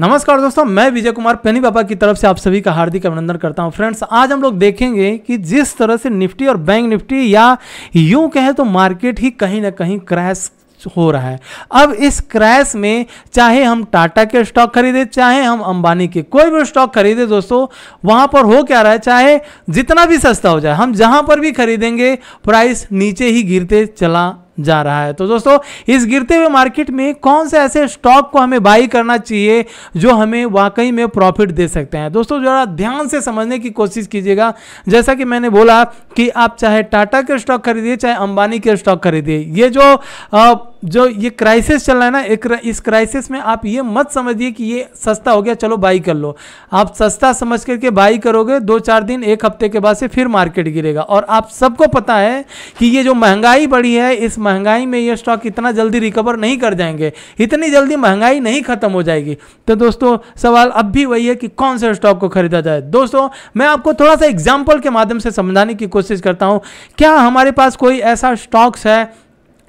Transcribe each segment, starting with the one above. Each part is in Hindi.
नमस्कार दोस्तों मैं विजय कुमार पेनी पापा की तरफ से आप सभी का हार्दिक अभिनंदन करता हूं फ्रेंड्स आज हम लोग देखेंगे कि जिस तरह से निफ्टी और बैंक निफ्टी या यूं कहें तो मार्केट ही कहीं ना कहीं क्रैश हो रहा है अब इस क्रैश में चाहे हम टाटा के स्टॉक खरीदे चाहे हम अंबानी के कोई भी स्टॉक खरीदे दोस्तों वहां पर हो क्या रहा है चाहे जितना भी सस्ता हो जाए हम जहां पर भी खरीदेंगे प्राइस नीचे ही गिरते चला जा रहा है तो दोस्तों इस गिरते हुए मार्केट में कौन से ऐसे स्टॉक को हमें बाई करना चाहिए जो हमें वाकई में प्रॉफिट दे सकते हैं दोस्तों जरा ध्यान से समझने की कोशिश कीजिएगा जैसा कि मैंने बोला कि आप चाहे टाटा के स्टॉक खरीदिए चाहे अंबानी के स्टॉक खरीदिए ये जो आ, जो ये क्राइसिस चल रहा है ना एक इस क्राइसिस में आप ये मत समझिए कि ये सस्ता हो गया चलो बाई कर लो आप सस्ता समझ करके बाई करोगे दो चार दिन एक हफ्ते के बाद से फिर मार्केट गिरेगा और आप सबको पता है कि ये जो महंगाई बढ़ी है इस महंगाई में ये स्टॉक इतना जल्दी रिकवर नहीं कर जाएंगे इतनी जल्दी महंगाई नहीं ख़त्म हो जाएगी तो दोस्तों सवाल अब भी वही है कि कौन से स्टॉक को खरीदा जाए दोस्तों मैं आपको थोड़ा सा एग्जाम्पल के माध्यम से समझाने की कोशिश करता हूँ क्या हमारे पास कोई ऐसा स्टॉक्स है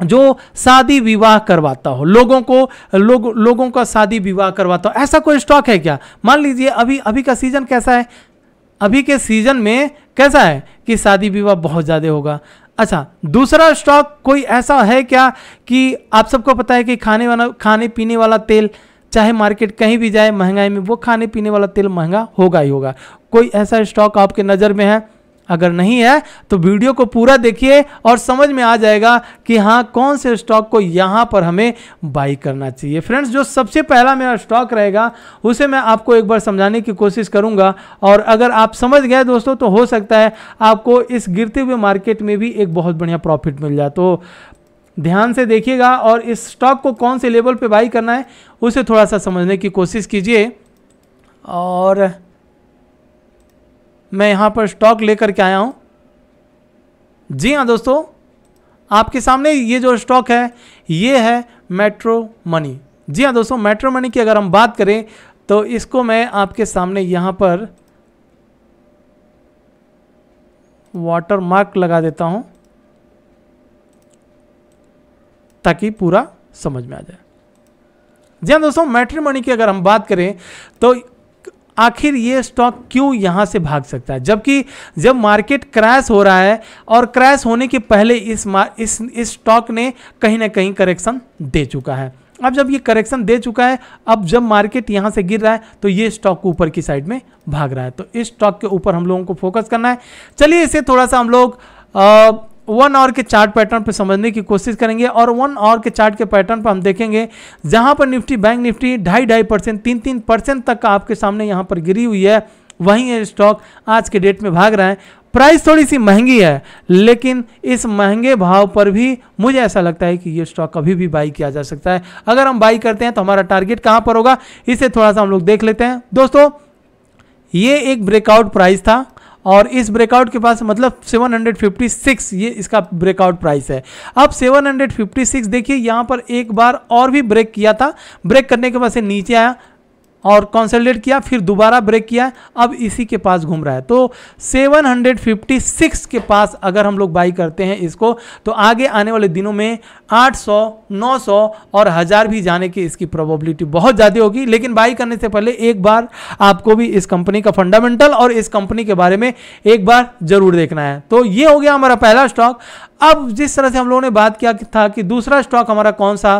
जो शादी विवाह करवाता हो लोगों को लोग लोगों का शादी विवाह करवाता हो ऐसा कोई स्टॉक है क्या मान लीजिए अभी अभी का सीज़न कैसा है अभी के सीज़न में कैसा है कि शादी विवाह बहुत ज़्यादा होगा अच्छा दूसरा स्टॉक कोई ऐसा है क्या कि आप सबको पता है कि खाने वाला खाने पीने वाला तेल चाहे मार्केट कहीं भी जाए महंगाई में वो खाने पीने वाला तेल महंगा होगा ही होगा कोई ऐसा स्टॉक आपके नज़र में है अगर नहीं है तो वीडियो को पूरा देखिए और समझ में आ जाएगा कि हाँ कौन से स्टॉक को यहाँ पर हमें बाई करना चाहिए फ्रेंड्स जो सबसे पहला मेरा स्टॉक रहेगा उसे मैं आपको एक बार समझाने की कोशिश करूँगा और अगर आप समझ गए दोस्तों तो हो सकता है आपको इस गिरते हुए मार्केट में भी एक बहुत बढ़िया प्रॉफिट मिल जाए तो ध्यान से देखिएगा और इस स्टॉक को कौन से लेवल पर बाई करना है उसे थोड़ा सा समझने की कोशिश कीजिए और मैं यहाँ पर स्टॉक लेकर के आया हूँ जी हाँ दोस्तों आपके सामने ये जो स्टॉक है ये है मेट्रो मनी जी हाँ दोस्तों मेट्रो मनी की अगर हम बात करें तो इसको मैं आपके सामने यहाँ पर वाटर मार्क लगा देता हूँ ताकि पूरा समझ में आ जाए जी हाँ दोस्तों मेट्रो मनी की अगर हम बात करें तो आखिर ये स्टॉक क्यों यहाँ से भाग सकता है जबकि जब मार्केट क्रैश हो रहा है और क्रैश होने के पहले इस इस इस स्टॉक ने कहीं ना कहीं करेक्शन दे चुका है अब जब ये करेक्शन दे चुका है अब जब मार्केट यहाँ से गिर रहा है तो ये स्टॉक ऊपर की साइड में भाग रहा है तो इस स्टॉक के ऊपर हम लोगों को फोकस करना है चलिए इसे थोड़ा सा हम लोग वन आवर के चार्ट पैटर्न पर समझने की कोशिश करेंगे और वन आवर के चार्ट के पैटर्न पर हम देखेंगे जहां पर निफ्टी बैंक निफ्टी ढाई ढाई परसेंट तीन तीन परसेंट तक का आपके सामने यहां पर गिरी हुई है वहीं ये स्टॉक आज के डेट में भाग रहे हैं प्राइस थोड़ी सी महंगी है लेकिन इस महंगे भाव पर भी मुझे ऐसा लगता है कि ये स्टॉक कभी भी बाई किया जा सकता है अगर हम बाई करते हैं तो हमारा टारगेट कहाँ पर होगा इसे थोड़ा सा हम लोग देख लेते हैं दोस्तों ये एक ब्रेकआउट प्राइस था और इस ब्रेकआउट के पास मतलब 756 ये इसका ब्रेकआउट प्राइस है अब 756 देखिए यहाँ पर एक बार और भी ब्रेक किया था ब्रेक करने के बाद से नीचे आया और कॉन्सल्टेट किया फिर दोबारा ब्रेक किया अब इसी के पास घूम रहा है तो 756 के पास अगर हम लोग बाई करते हैं इसको तो आगे आने वाले दिनों में 800 900 और हज़ार भी जाने की इसकी प्रोबेबिलिटी बहुत ज़्यादा होगी लेकिन बाई करने से पहले एक बार आपको भी इस कंपनी का फंडामेंटल और इस कंपनी के बारे में एक बार ज़रूर देखना है तो ये हो गया हमारा पहला स्टॉक अब जिस तरह से हम लोगों ने बात किया था कि दूसरा स्टॉक हमारा कौन सा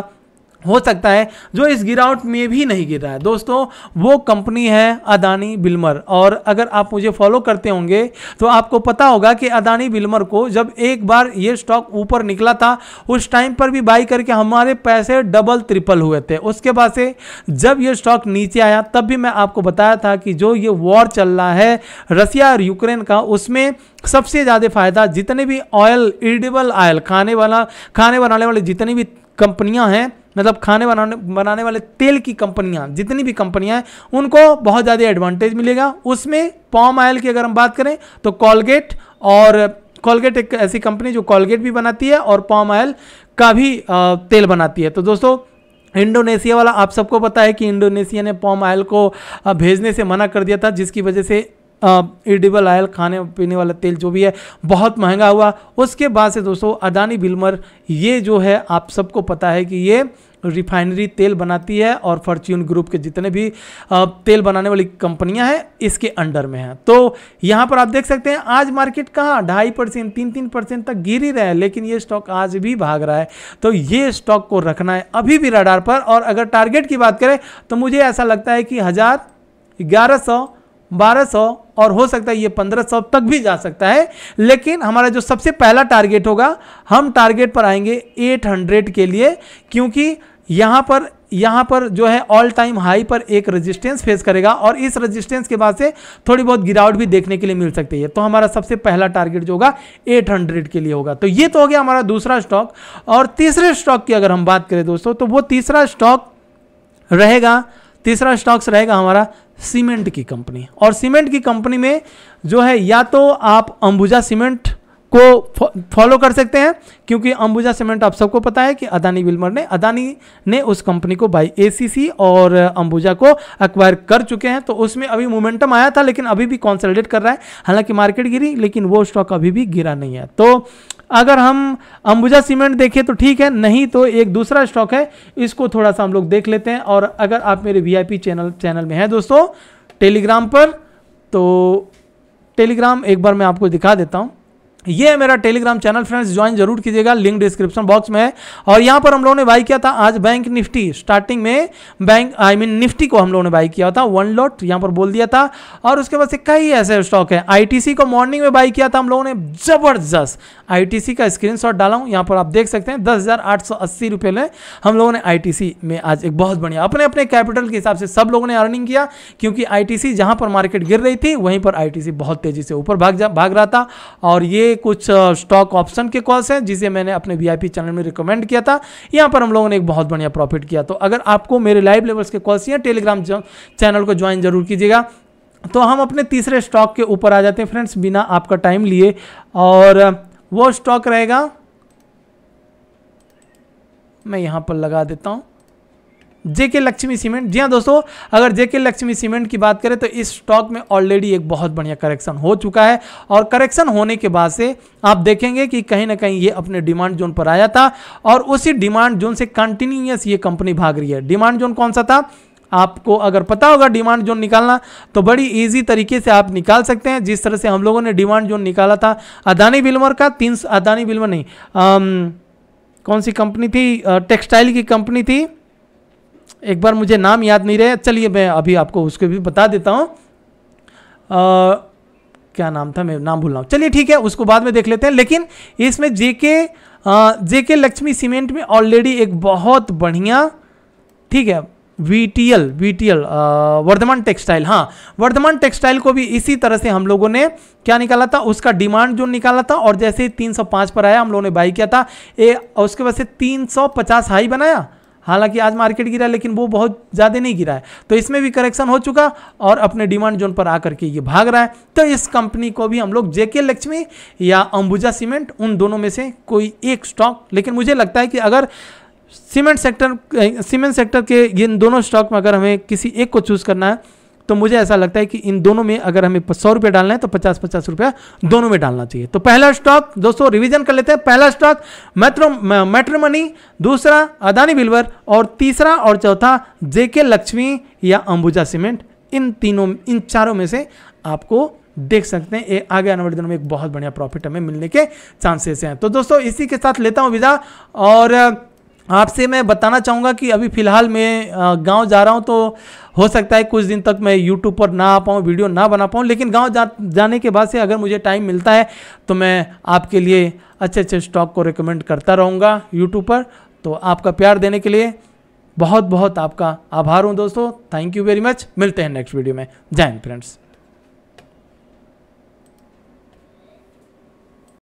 हो सकता है जो इस गिरावट में भी नहीं गिर रहा है दोस्तों वो कंपनी है अदानी बिल्मर और अगर आप मुझे फॉलो करते होंगे तो आपको पता होगा कि अदानी बिल्मर को जब एक बार ये स्टॉक ऊपर निकला था उस टाइम पर भी बाई करके हमारे पैसे डबल ट्रिपल हुए थे उसके बाद से जब ये स्टॉक नीचे आया तब भी मैं आपको बताया था कि जो ये वॉर चल रहा है रसिया और यूक्रेन का उसमें सबसे ज़्यादा फायदा जितने भी ऑयल इडिबल ऑयल खाने वाला खाने बनाने वाले जितनी भी कंपनियां हैं मतलब खाने बनाने बनाने वाले तेल की कंपनियाँ जितनी भी कंपनियाँ हैं उनको बहुत ज़्यादा एडवांटेज मिलेगा उसमें पॉम ऑयल की अगर हम बात करें तो कॉलगेट और कॉलगेट एक ऐसी कंपनी जो कॉलगेट भी बनाती है और पॉम ऑयल का भी तेल बनाती है तो दोस्तों इंडोनेशिया वाला आप सबको पता है कि इंडोनेशिया ने पॉम ऑयल को भेजने से मना कर दिया था जिसकी वजह से इडिबल ऑयल खाने पीने वाला तेल जो भी है बहुत महंगा हुआ उसके बाद से दोस्तों अदानी बिलमर ये जो है आप सबको पता है कि ये रिफाइनरी तेल बनाती है और फॉर्च्यून ग्रुप के जितने भी तेल बनाने वाली कंपनियां हैं इसके अंडर में हैं तो यहाँ पर आप देख सकते हैं आज मार्केट कहाँ ढाई परसेंट तीन तीन परसेंट तक गिर ही रहे हैं लेकिन ये स्टॉक आज भी भाग रहा है तो ये स्टॉक को रखना है अभी भी रडार पर और अगर टारगेट की बात करें तो मुझे ऐसा लगता है कि हज़ार ग्यारह सौ 1200 और हो सकता है ये 1500 तक भी जा सकता है लेकिन हमारा जो सबसे पहला टारगेट होगा हम टारगेट पर आएंगे 800 के लिए क्योंकि यहाँ पर यहाँ पर जो है ऑल टाइम हाई पर एक रेजिस्टेंस फेस करेगा और इस रेजिस्टेंस के बाद से थोड़ी बहुत गिरावट भी देखने के लिए मिल सकती है तो हमारा सबसे पहला टारगेट जो होगा 800 के लिए होगा तो ये तो हो गया हमारा दूसरा स्टॉक और तीसरे स्टॉक की अगर हम बात करें दोस्तों तो वो तीसरा स्टॉक रहेगा तीसरा स्टॉक्स रहेगा हमारा सीमेंट की कंपनी और सीमेंट की कंपनी में जो है या तो आप अंबुजा सीमेंट को फॉलो कर सकते हैं क्योंकि अंबुजा सीमेंट आप सबको पता है कि अदानी विल्मर ने अदानी ने उस कंपनी को बाई एसीसी और अंबुजा को एक्वायर कर चुके हैं तो उसमें अभी मोमेंटम आया था लेकिन अभी भी कॉन्सल्टेट कर रहा है हालांकि मार्केट गिरी लेकिन वो स्टॉक अभी भी गिरा नहीं है तो अगर हम अंबुजा सीमेंट देखें तो ठीक है नहीं तो एक दूसरा स्टॉक है इसको थोड़ा सा हम लोग देख लेते हैं और अगर आप मेरे वीआईपी चैनल चैनल में हैं दोस्तों टेलीग्राम पर तो टेलीग्राम एक बार मैं आपको दिखा देता हूँ ये है मेरा टेलीग्राम चैनल फ्रेंड्स ज्वाइन जरूर कीजिएगा लिंक डिस्क्रिप्शन बॉक्स में है और यहाँ पर हम लोगों ने बाई किया था आज बैंक निफ्टी स्टार्टिंग में बैंक आई मीन निफ्टी को हम लोगों ने बाई किया था वन लॉट यहाँ पर बोल दिया था और उसके बाद से कई ऐसे स्टॉक है आईटीसी को मॉर्निंग में बाई किया था हम लोगों ने जबरदस्त आई का स्क्रीन डाला हूँ यहाँ पर आप देख सकते हैं दस हज़ार में हम लोगों ने आई में आज एक बहुत बढ़िया अपने अपने कैपिटल के हिसाब से सब लोगों ने अर्निंग किया क्योंकि आई जहां पर मार्केट गिर रही थी वहीं पर आई बहुत तेज़ी से ऊपर भाग भाग रहा था और ये कुछ स्टॉक ऑप्शन के कॉल्स हैं जिसे मैंने अपने वीआईपी चैनल में रिकमेंड किया था यहाँ पर हम लोगों ने एक बहुत बढ़िया प्रॉफिट किया तो अगर आपको मेरे लाइव लेवल्स के कॉल्स या टेलीग्राम चैनल को ज्वाइन जरूर कीजिएगा तो हम अपने तीसरे स्टॉक के ऊपर आ जाते हैं फ्रेंड्स बिना आपका टाइम लिए और वो स्टॉक रहेगा मैं यहां पर लगा देता हूं जेके लक्ष्मी सीमेंट जी हाँ दोस्तों अगर जेके लक्ष्मी सीमेंट की बात करें तो इस स्टॉक में ऑलरेडी एक बहुत बढ़िया करेक्शन हो चुका है और करेक्शन होने के बाद से आप देखेंगे कि कहीं ना कहीं ये अपने डिमांड जोन पर आया था और उसी डिमांड जोन से कंटिन्यूस ये कंपनी भाग रही है डिमांड जोन कौन सा था आपको अगर पता होगा डिमांड जोन निकालना तो बड़ी इजी तरीके से आप निकाल सकते हैं जिस तरह से हम लोगों ने डिमांड जोन निकाला था अदानी बिलमर का तीन अदानी बिलमर नहीं आम, कौन सी कंपनी थी टेक्सटाइल की कंपनी थी एक बार मुझे नाम याद नहीं रहे चलिए मैं अभी आपको उसको भी बता देता हूँ क्या नाम था मैं नाम भूल रहा हूँ चलिए ठीक है उसको बाद में देख लेते हैं लेकिन इसमें जेके जेके लक्ष्मी सीमेंट में ऑलरेडी एक बहुत बढ़िया ठीक है V V T L T L Vardhman textile हाँ वर्धमान टेक्सटाइल को भी इसी तरह से हम लोगों ने क्या निकाला था उसका डिमांड जो निकाला था और जैसे ही तीन पर आया हम लोगों ने बाई किया था ए, उसके वजह से तीन हाई बनाया हालांकि आज मार्केट गिरा लेकिन वो बहुत ज़्यादा नहीं गिरा है तो इसमें भी करेक्शन हो चुका और अपने डिमांड जोन पर आकर के ये भाग रहा है तो इस कंपनी को भी हम लोग जेके लक्ष्मी या अंबुजा सीमेंट उन दोनों में से कोई एक स्टॉक लेकिन मुझे लगता है कि अगर सीमेंट सेक्टर सीमेंट सेक्टर के इन दोनों स्टॉक में अगर हमें किसी एक को चूज़ करना है तो मुझे ऐसा लगता है कि इन दोनों में अगर हमें सौ रुपया डालना है तो पचास पचास रुपया दोनों में डालना चाहिए तो पहला स्टॉक दोस्तों रिविजन कर लेते हैं पहला स्टॉक मेट्रो मेट्रोमनी दूसरा अदानी बिल्वर और तीसरा और चौथा जेके लक्ष्मी या अंबुजा सीमेंट इन तीनों इन चारों में से आपको देख सकते हैं ये आगे आने वाले दिनों में एक बहुत बढ़िया प्रॉफिट हमें मिलने के चांसेस हैं तो दोस्तों इसी के साथ लेता हूं विदा और आपसे मैं बताना चाहूँगा कि अभी फ़िलहाल मैं गांव जा रहा हूँ तो हो सकता है कुछ दिन तक मैं यूट्यूब पर ना आ पाऊँ वीडियो ना बना पाऊँ लेकिन गांव जा जाने के बाद से अगर मुझे टाइम मिलता है तो मैं आपके लिए अच्छे अच्छे स्टॉक को रिकमेंड करता रहूँगा यूट्यूब पर तो आपका प्यार देने के लिए बहुत बहुत आपका आभार हूँ दोस्तों थैंक यू वेरी मच मिलते हैं नेक्स्ट वीडियो में जय हिंद फ्रेंड्स